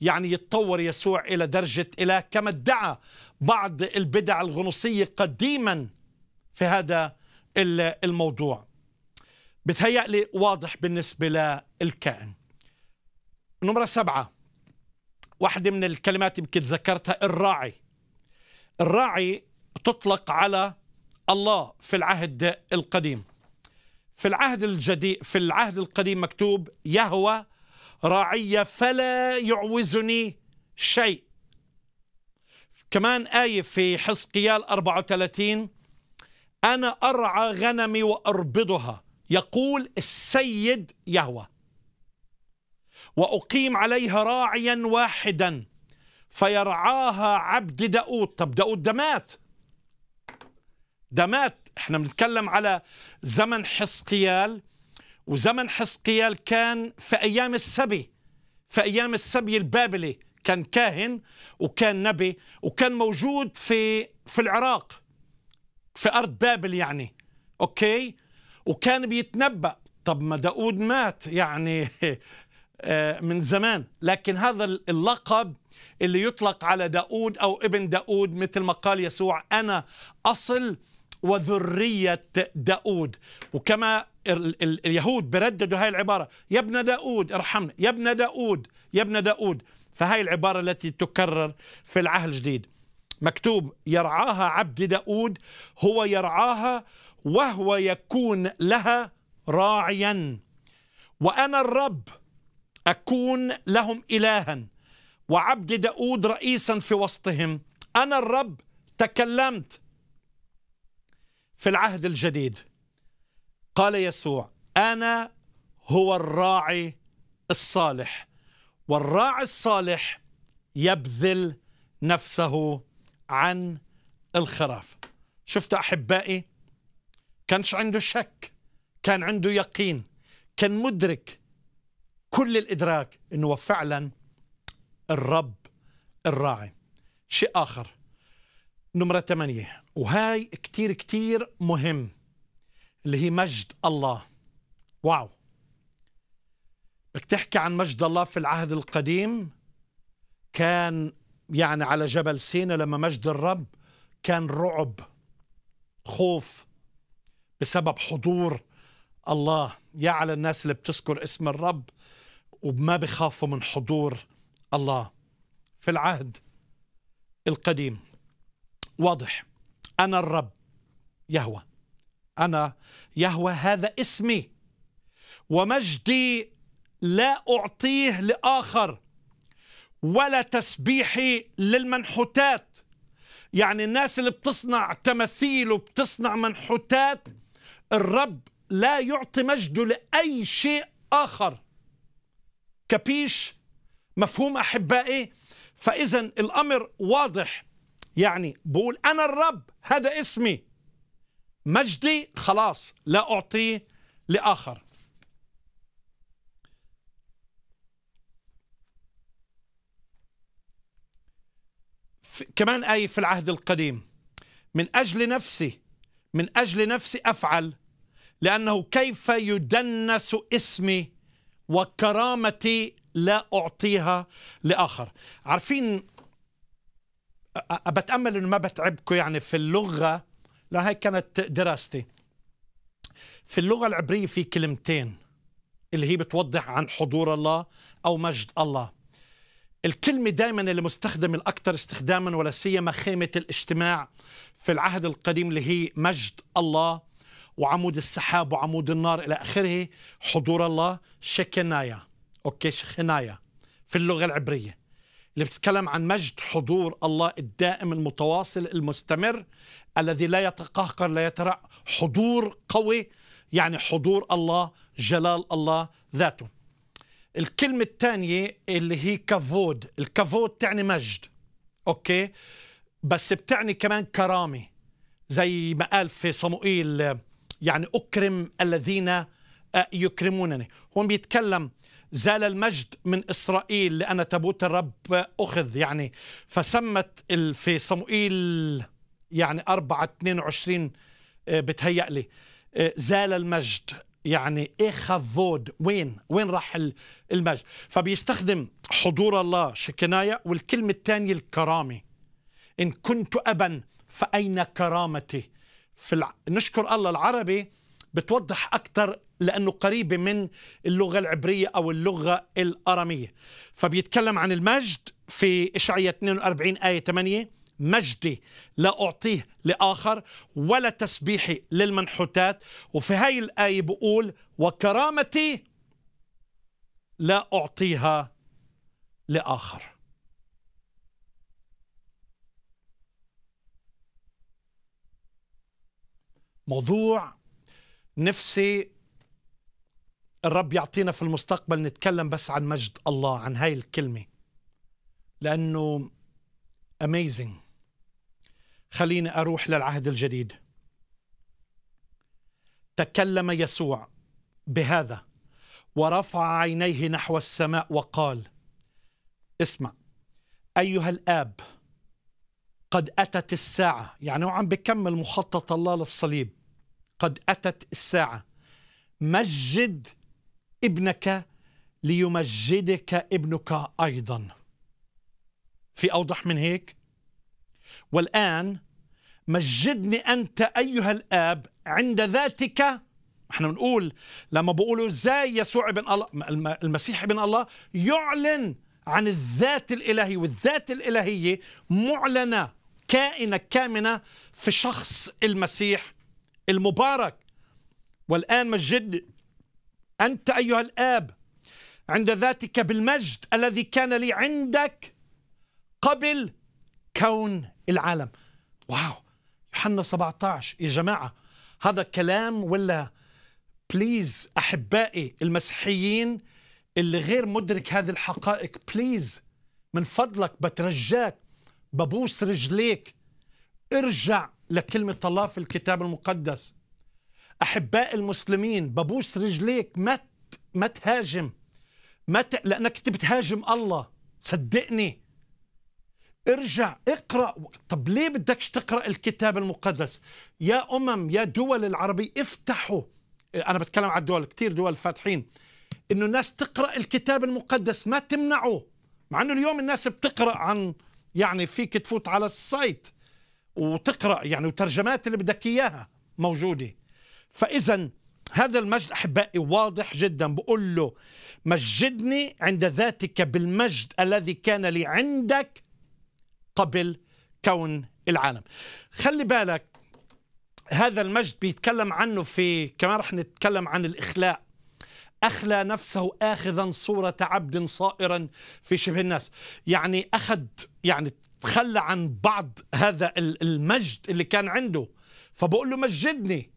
يعني يتطور يسوع إلى درجة إله كما ادعى بعض البدع الغنوصية قديماً في هذا الموضوع بتهيأ لي واضح بالنسبة للكائن نمرة سبعة واحدة من الكلمات يمكن ذكرتها الراعي الراعي تطلق على الله في العهد القديم في العهد الجديد في العهد القديم مكتوب يهوى راعي فلا يعوزني شيء كمان آية في حزقيال 34 أنا أرعى غنمي وأربضها يقول السيد يهوى وأقيم عليها راعيا واحدا فيرعاها عبد داود طب داود دمات مات مات احنا بنتكلم على زمن حسقيال وزمن حسقيال كان في أيام السبي في أيام السبي البابلي كان كاهن وكان نبي وكان موجود في في العراق في أرض بابل يعني أوكي وكان بيتنبأ طب ما داود مات يعني آه، من زمان لكن هذا اللقب اللي يطلق على داود أو ابن داود مثل ما قال يسوع أنا أصل وذرية داود وكما اليهود برددوا هاي العبارة يا ابن داود ارحمنا يا ابن داود يا ابن داود فهاي العبارة التي تكرر في العهد الجديد مكتوب يرعاها عبد داود هو يرعاها وهو يكون لها راعيا وأنا الرب أكون لهم إلها وعبد داود رئيسا في وسطهم أنا الرب تكلمت في العهد الجديد قال يسوع أنا هو الراعي الصالح والراعي الصالح يبذل نفسه عن الخرافة شفت أحبائي كانش عنده شك كان عنده يقين كان مدرك كل الإدراك أنه هو فعلا الرب الراعي شيء آخر نمرة ثمانية وهاي كتير كتير مهم اللي هي مجد الله واو بدك تحكي عن مجد الله في العهد القديم كان يعني على جبل سينا لما مجد الرب كان رعب خوف بسبب حضور الله يا على الناس اللي بتذكر اسم الرب وما بخافوا من حضور الله في العهد القديم واضح أنا الرب يهوى أنا يهوى هذا اسمي ومجدي لا أعطيه لآخر ولا تسبيحي للمنحوتات يعني الناس اللي بتصنع تماثيل وبتصنع منحوتات الرب لا يعطي مجده لأي شيء آخر كبيش مفهوم أحبائي فإذا الأمر واضح يعني بقول أنا الرب هذا اسمي مجدي خلاص لا أعطيه لآخر كمان آية في العهد القديم من أجل نفسي من أجل نفسي أفعل لأنه كيف يدنس اسمي وكرامتي لا أعطيها لآخر عارفين بتأمل أنه ما بتعبكم يعني في اللغة لا هاي كانت دراستي في اللغة العبرية في كلمتين اللي هي بتوضح عن حضور الله أو مجد الله الكلمة دائما اللي مستخدمة الأكثر استخداما ولا سيما خيمة الاجتماع في العهد القديم اللي هي مجد الله وعمود السحاب وعمود النار إلى آخره حضور الله شكنايا أوكي شخنايا في اللغة العبرية اللي بتتكلم عن مجد حضور الله الدائم المتواصل المستمر الذي لا يتقهقر لا يترع حضور قوي يعني حضور الله جلال الله ذاته الكلمة الثانية اللي هي كافود الكافود تعني مجد أوكي بس بتعني كمان كرامة زي ما قال في صموئيل يعني أكرم الذين آه، يكرمونني هون بيتكلم زال المجد من إسرائيل لأن تابوت الرب أخذ يعني فسمت في صموئيل يعني 4 22 آه، بتهيأ لي آه، زال المجد يعني ايه خفود وين وين راح المجد فبيستخدم حضور الله شكناية والكلمة الثانية الكرامة إن كنت أبا فأين كرامتي في الع... نشكر الله العربي بتوضح أكثر لأنه قريبة من اللغة العبرية أو اللغة الأرامية فبيتكلم عن المجد في إشعية 42 آية 8 مجدي لا أعطيه لآخر ولا تسبيحي للمنحوتات وفي هاي الآية بقول وكرامتي لا أعطيها لآخر موضوع نفسي الرب يعطينا في المستقبل نتكلم بس عن مجد الله عن هاي الكلمة لأنه amazing خليني اروح للعهد الجديد تكلم يسوع بهذا ورفع عينيه نحو السماء وقال اسمع ايها الاب قد اتت الساعه يعني هو عم بكمل مخطط الله للصليب قد اتت الساعه مجد ابنك ليمجدك ابنك ايضا في اوضح من هيك والآن مجدني أنت أيها الآب عند ذاتك احنا بنقول لما بقولوا ازاي يسوع ابن الله المسيح ابن الله يعلن عن الذات الالهي والذات الالهيه معلنه كائنه كامنه في شخص المسيح المبارك والان مجد انت ايها الاب عند ذاتك بالمجد الذي كان لي عندك قبل كون العالم واو يوحنا 17 يا جماعة هذا كلام ولا بليز أحبائي المسيحيين اللي غير مدرك هذه الحقائق بليز من فضلك بترجاك ببوس رجليك ارجع لكلمة الله في الكتاب المقدس أحباء المسلمين ببوس رجليك ما ما تهاجم ما لأنك أنت بتهاجم الله صدقني ارجع اقرا طب ليه بدكش تقرا الكتاب المقدس يا امم يا دول العربي افتحوا انا بتكلم عن الدول كثير دول فاتحين انه الناس تقرا الكتاب المقدس ما تمنعوا مع انه اليوم الناس بتقرا عن يعني فيك تفوت على السايت وتقرا يعني وترجمات اللي بدك اياها موجوده فاذا هذا المجد احبائي واضح جدا بقول له مجدني عند ذاتك بالمجد الذي كان لي عندك قبل كون العالم خلي بالك هذا المجد بيتكلم عنه في كمان رح نتكلم عن الإخلاء أخلى نفسه آخذا صورة عبد صائرا في شبه الناس يعني أخذ يعني تخلى عن بعض هذا المجد اللي كان عنده فبقول له مجدني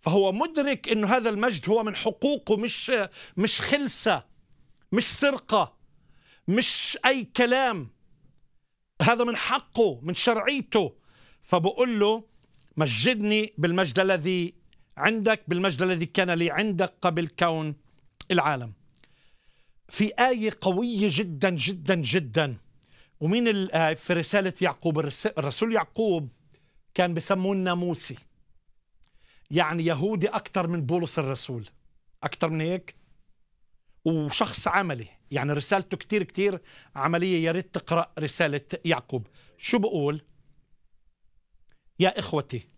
فهو مدرك انه هذا المجد هو من حقوقه مش مش خلسه مش سرقه مش اي كلام هذا من حقه من شرعيته فبقول له مجدني بالمجد الذي عندك بالمجد الذي كان لي عندك قبل كون العالم في آية قوية جدا جدا جدا ومين الآية في رسالة يعقوب الرسول يعقوب كان بسموه الناموسي يعني يهودي أكثر من بولس الرسول أكثر من هيك وشخص عملي يعني رسالته كتير كتير عملية يا ريت تقرأ رسالة يعقوب شو بقول يا إخوتي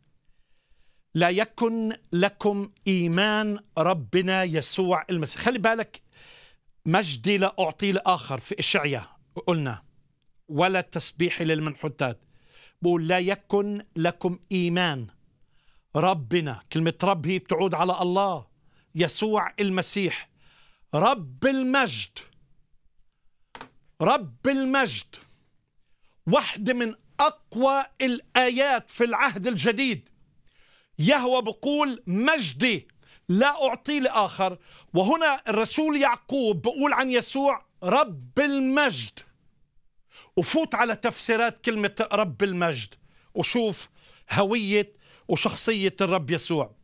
لا يكن لكم إيمان ربنا يسوع المسيح خلي بالك مجدي لا أعطي لآخر في إشعياء قلنا ولا تسبيحي للمنحوتات بقول لا يكن لكم إيمان ربنا كلمة رب هي بتعود على الله يسوع المسيح رب المجد رب المجد واحدة من أقوى الآيات في العهد الجديد يهوى بقول مجدي لا أعطي لآخر وهنا الرسول يعقوب بقول عن يسوع رب المجد وفوت على تفسيرات كلمة رب المجد وشوف هوية وشخصية الرب يسوع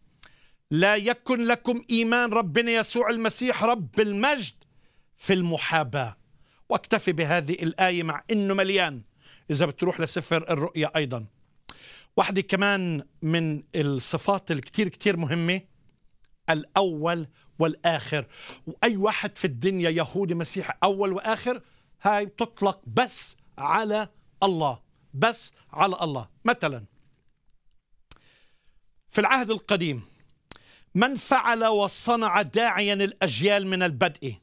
لا يكن لكم إيمان ربنا يسوع المسيح رب المجد في المحاباة واكتفي بهذه الآية مع أنه مليان إذا بتروح لسفر الرؤيا أيضا واحدة كمان من الصفات الكتير كتير مهمة الأول والآخر وأي واحد في الدنيا يهودي مسيحي أول وآخر هاي بتطلق بس على الله بس على الله مثلا في العهد القديم من فعل وصنع داعيا الأجيال من البدء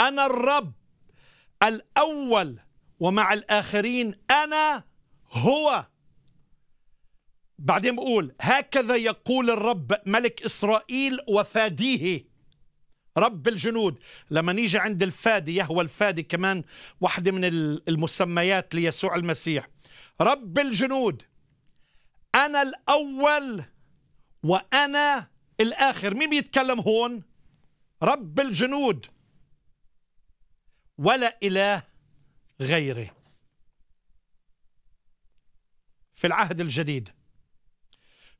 أنا الرب الأول ومع الآخرين أنا هو بعدين بقول هكذا يقول الرب ملك إسرائيل وفاديه رب الجنود لما نيجي عند الفادي يهوى الفادي كمان واحدة من المسميات ليسوع المسيح رب الجنود أنا الأول وأنا الآخر مين بيتكلم هون رب الجنود ولا إله غيره في العهد الجديد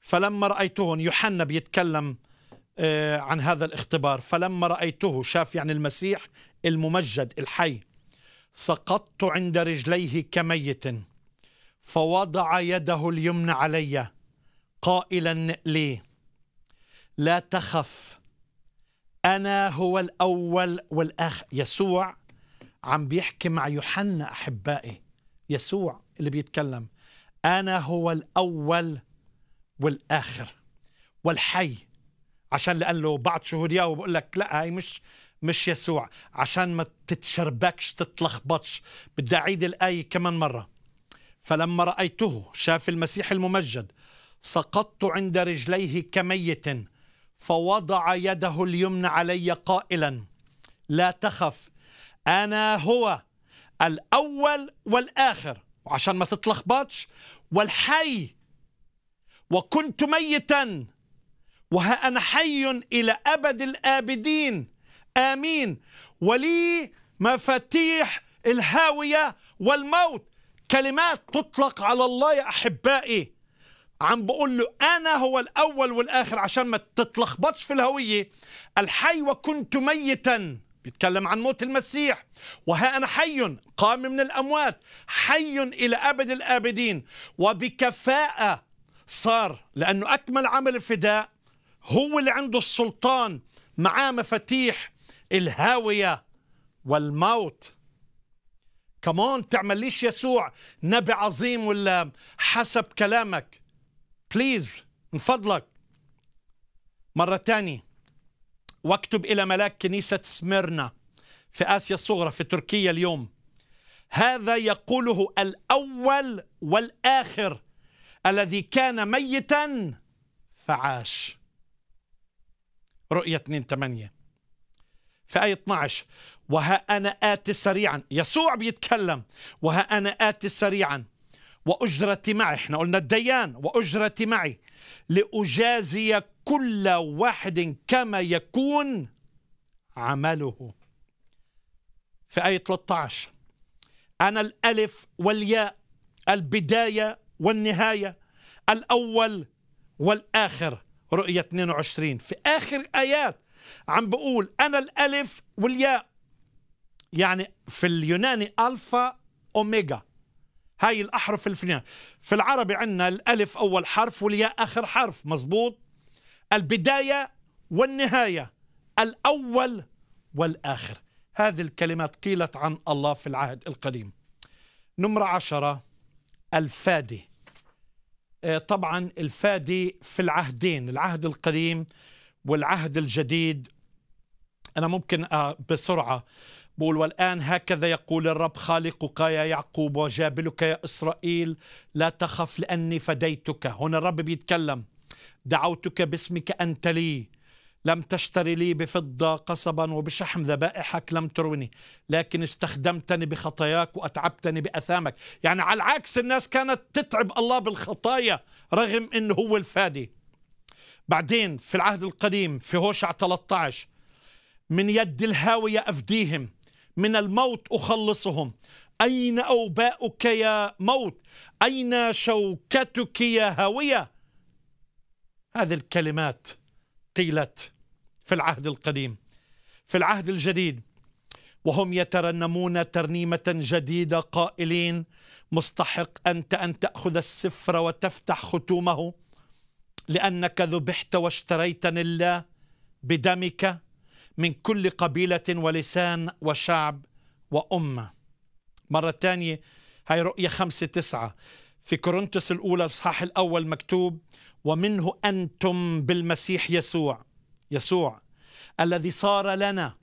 فلما رأيتهن يوحنا بيتكلم آه، عن هذا الاختبار فلما رأيته شاف يعني المسيح الممجد الحي سقطت عند رجليه كميت فوضع يده اليمنى علي قائلا لي لا تخف أنا هو الأول والآخر يسوع عم بيحكي مع يوحنا أحبائي يسوع اللي بيتكلم أنا هو الأول والآخر والحي عشان لأن له بعض شهودية وبقول لك لا هي مش مش يسوع عشان ما تتشربكش تتلخبطش بدي أعيد الآية كمان مرة فلما رأيته شاف المسيح الممجد سقطت عند رجليه كميت فوضع يده اليمنى علي قائلا لا تخف أنا هو الأول والآخر وعشان ما تتلخبطش والحي وكنت ميتا وها أنا حي إلى أبد الآبدين آمين ولي مفاتيح الهاوية والموت كلمات تطلق على الله يا أحبائي عم بقول له أنا هو الأول والآخر عشان ما تتلخبطش في الهوية الحي وكنت ميتاً بيتكلم عن موت المسيح وها أنا حي قام من الأموات حي إلى أبد الآبدين وبكفاءة صار لأنه أكمل عمل الفداء هو اللي عنده السلطان معاه مفاتيح الهاوية والموت كمان تعمل ليش يسوع نبي عظيم ولا حسب كلامك بليز من فضلك مرة تانية واكتب إلى ملاك كنيسة سميرنا في آسيا الصغرى في تركيا اليوم هذا يقوله الأول والآخر الذي كان ميتا فعاش رؤية 2 8 في آية 12 وها أنا آتي سريعا يسوع بيتكلم وها أنا آتي سريعا وأجرتي معي احنا قلنا الديان وأجرتي معي لأجازي كل واحد كما يكون عمله في آية 13 أنا الألف والياء البداية والنهاية الأول والآخر رؤية 22 في آخر آيات عم بقول أنا الألف والياء يعني في اليوناني ألفا أوميجا هاي الأحرف الفنية في العربي عندنا الألف أول حرف والياء آخر حرف مزبوط البداية والنهاية الأول والآخر هذه الكلمات قيلت عن الله في العهد القديم نمرة عشرة الفادي آه، طبعا الفادي في العهدين العهد القديم والعهد الجديد أنا ممكن آه، بسرعة بقول والآن هكذا يقول الرب خالقك يا يعقوب وجابلك يا إسرائيل لا تخف لأني فديتك هنا الرب بيتكلم دعوتك باسمك أنت لي لم تشتري لي بفضة قصبا وبشحم ذبائحك لم تروني لكن استخدمتني بخطاياك وأتعبتني بأثامك يعني على العكس الناس كانت تتعب الله بالخطايا رغم أنه هو الفادي بعدين في العهد القديم في هوشع 13 من يد الهاوية أفديهم من الموت أخلصهم أين أوباؤك يا موت أين شوكتك يا هاوية هذه الكلمات قيلت في العهد القديم في العهد الجديد وهم يترنمون ترنيمة جديدة قائلين مستحق أنت أن تأخذ السفر وتفتح ختومه لأنك ذبحت واشتريتني الله بدمك من كل قبيلة ولسان وشعب وأمة مرة ثانية هاي رؤية خمسة تسعة في كورنثوس الأولى الصحاح الأول مكتوب ومنه أنتم بالمسيح يسوع يسوع الذي صار لنا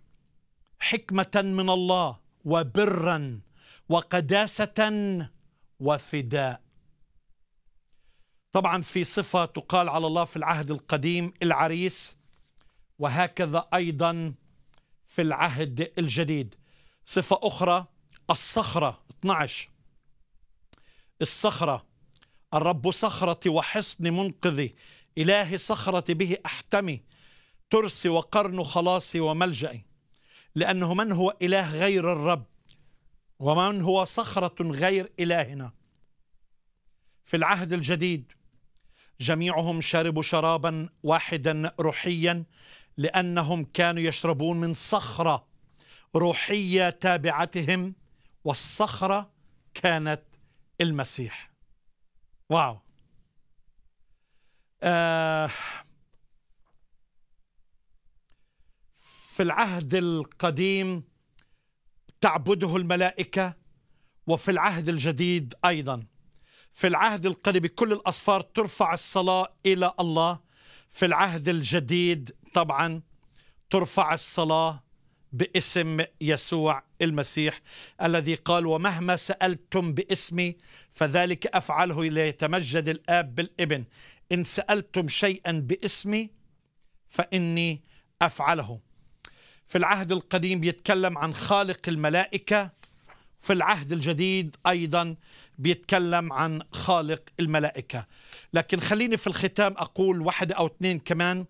حكمة من الله وبرا وقداسة وفداء طبعا في صفة تقال على الله في العهد القديم العريس وهكذا أيضا في العهد الجديد صفة أخرى الصخرة 12 الصخرة الرب صخرتي وحصن منقذي إلهي صخرتي به أحتمي ترسي وقرن خلاصي وملجأي لأنه من هو إله غير الرب ومن هو صخرة غير إلهنا في العهد الجديد جميعهم شربوا شرابا واحدا روحيا لأنهم كانوا يشربون من صخرة روحية تابعتهم والصخرة كانت المسيح واو آه في العهد القديم تعبده الملائكة وفي العهد الجديد أيضا في العهد القديم بكل الأصفار ترفع الصلاة إلى الله في العهد الجديد طبعا ترفع الصلاة باسم يسوع المسيح الذي قال ومهما سألتم باسمي فذلك أفعله ليتمجد الآب بالابن إن سألتم شيئا باسمي فإني أفعله في العهد القديم بيتكلم عن خالق الملائكة في العهد الجديد أيضا بيتكلم عن خالق الملائكة لكن خليني في الختام أقول واحد أو اثنين كمان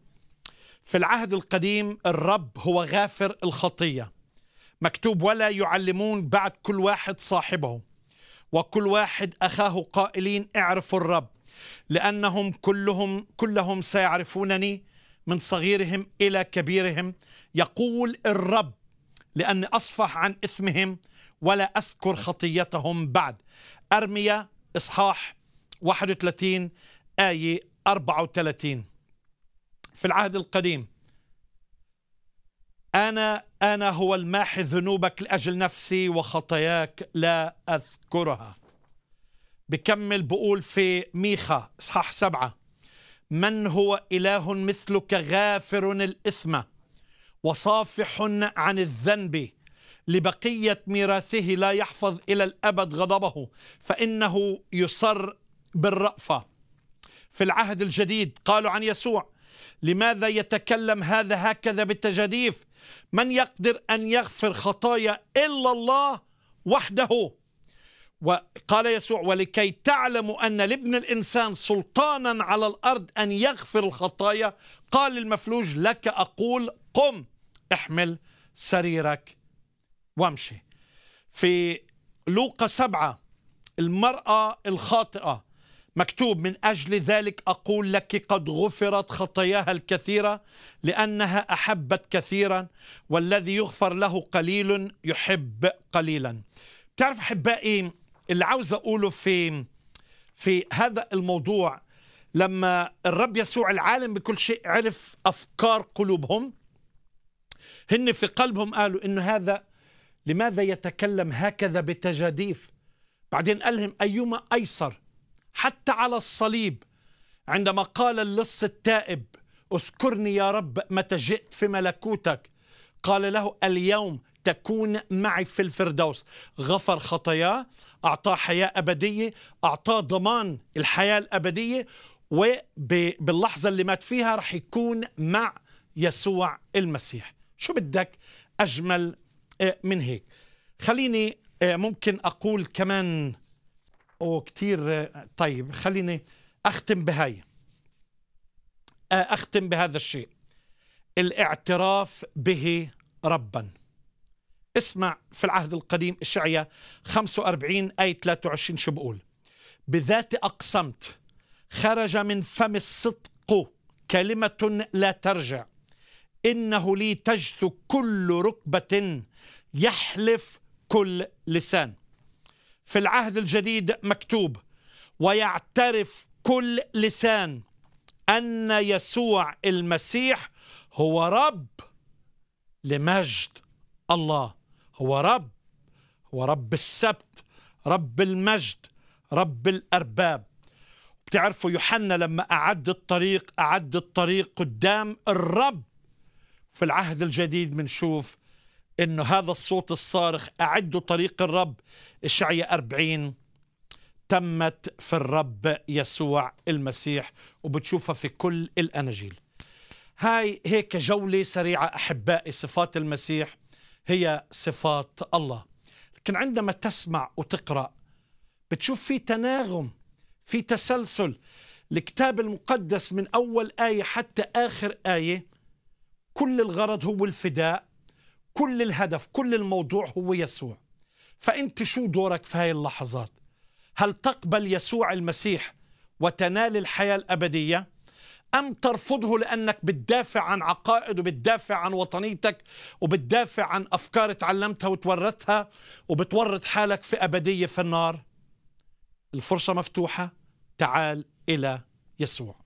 في العهد القديم الرب هو غافر الخطية مكتوب ولا يعلمون بعد كل واحد صاحبه وكل واحد أخاه قائلين اعرفوا الرب لأنهم كلهم كلهم سيعرفونني من صغيرهم إلى كبيرهم يقول الرب لأني أصفح عن إثمهم ولا أذكر خطيتهم بعد أرمية إصحاح 31 آية 34 في العهد القديم أنا أنا هو الماحي ذنوبك لأجل نفسي وخطاياك لا أذكرها بكمل بقول في ميخا إصحاح سبعة من هو إله مثلك غافر الإثم وصافح عن الذنب لبقية ميراثه لا يحفظ إلى الأبد غضبه فإنه يصر بالرأفة في العهد الجديد قالوا عن يسوع لماذا يتكلم هذا هكذا بالتجاديف من يقدر أن يغفر خطايا إلا الله وحده وقال يسوع ولكي تعلموا أن لابن الإنسان سلطانا على الأرض أن يغفر الخطايا قال المفلوج لك أقول قم احمل سريرك وامشي في لوقا سبعة المرأة الخاطئة مكتوب من أجل ذلك أقول لك قد غفرت خطاياها الكثيرة لأنها أحبت كثيرا والذي يغفر له قليل يحب قليلا تعرف أحبائي اللي عاوز أقوله في في هذا الموضوع لما الرب يسوع العالم بكل شيء عرف أفكار قلوبهم هن في قلبهم قالوا إنه هذا لماذا يتكلم هكذا بتجاديف بعدين قال لهم أيما أيسر حتى على الصليب عندما قال اللص التائب اذكرني يا رب متى جئت في ملكوتك قال له اليوم تكون معي في الفردوس غفر خطاياه أعطاه حياة أبدية أعطاه ضمان الحياة الأبدية وباللحظة اللي مات فيها رح يكون مع يسوع المسيح شو بدك أجمل آه، من هيك خليني آه، ممكن أقول كمان وكثير طيب خليني أختم بهاي أختم بهذا الشيء الاعتراف به ربا اسمع في العهد القديم إشعيا 45 اي 23 شو بقول بذات أقسمت خرج من فم الصدق كلمة لا ترجع إنه لي تجثو كل ركبة يحلف كل لسان في العهد الجديد مكتوب ويعترف كل لسان أن يسوع المسيح هو رب لمجد الله هو رب هو رب السبت رب المجد رب الأرباب بتعرفوا يوحنا لما أعد الطريق أعد الطريق قدام الرب في العهد الجديد بنشوف انه هذا الصوت الصارخ اعدوا طريق الرب اشعيا 40 تمت في الرب يسوع المسيح وبتشوفها في كل الاناجيل هاي هيك جوله سريعه احبائي صفات المسيح هي صفات الله لكن عندما تسمع وتقرا بتشوف في تناغم في تسلسل الكتاب المقدس من اول ايه حتى اخر ايه كل الغرض هو الفداء كل الهدف كل الموضوع هو يسوع فأنت شو دورك في هاي اللحظات هل تقبل يسوع المسيح وتنال الحياة الأبدية أم ترفضه لأنك بتدافع عن عقائد وبتدافع عن وطنيتك وبتدافع عن أفكار تعلمتها وتورثتها وبتورط حالك في أبدية في النار الفرصة مفتوحة تعال إلى يسوع